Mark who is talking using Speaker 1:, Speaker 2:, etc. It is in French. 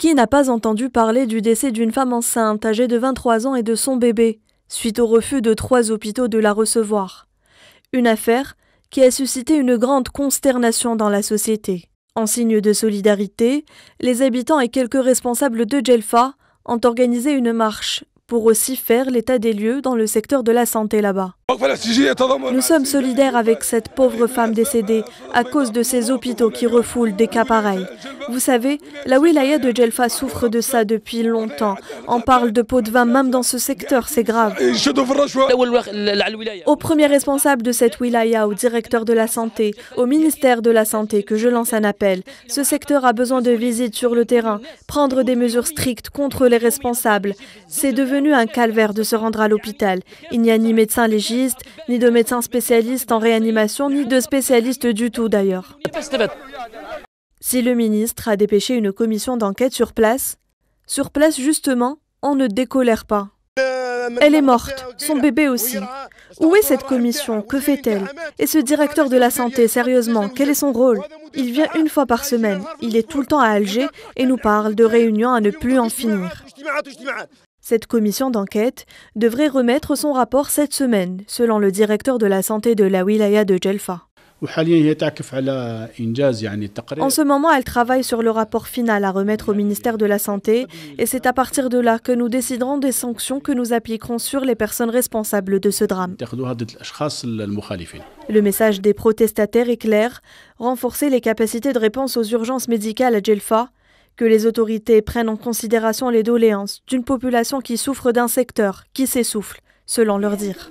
Speaker 1: Qui n'a pas entendu parler du décès d'une femme enceinte âgée de 23 ans et de son bébé, suite au refus de trois hôpitaux de la recevoir Une affaire qui a suscité une grande consternation dans la société. En signe de solidarité, les habitants et quelques responsables de Jelfa ont organisé une marche pour aussi faire l'état des lieux dans le secteur de la santé là-bas. Nous sommes solidaires avec cette pauvre femme décédée à cause de ces hôpitaux qui refoulent des cas pareils. Vous savez, la wilaya de Jelfa souffre de ça depuis longtemps. On parle de pots de vin même dans ce secteur, c'est grave. Au premier responsable de cette wilaya, au directeur de la santé, au ministère de la santé, que je lance un appel. Ce secteur a besoin de visites sur le terrain, prendre des mesures strictes contre les responsables. C'est devenu un calvaire de se rendre à l'hôpital. Il n'y a ni médecin légiste, ni de médecin spécialiste en réanimation, ni de spécialiste du tout d'ailleurs. Si le ministre a dépêché une commission d'enquête sur place, sur place justement, on ne décolère pas. Elle est morte, son bébé aussi. Où est cette commission Que fait-elle Et ce directeur de la santé, sérieusement, quel est son rôle Il vient une fois par semaine, il est tout le temps à Alger et nous parle de réunions à ne plus en finir. Cette commission d'enquête devrait remettre son rapport cette semaine, selon le directeur de la santé de la wilaya de Jelfa. En ce moment, elle travaille sur le rapport final à remettre au ministère de la Santé et c'est à partir de là que nous déciderons des sanctions que nous appliquerons sur les personnes responsables de ce drame. Le message des protestataires est clair, renforcer les capacités de réponse aux urgences médicales à Djelfa, que les autorités prennent en considération les doléances d'une population qui souffre d'un secteur qui s'essouffle, selon leur dire.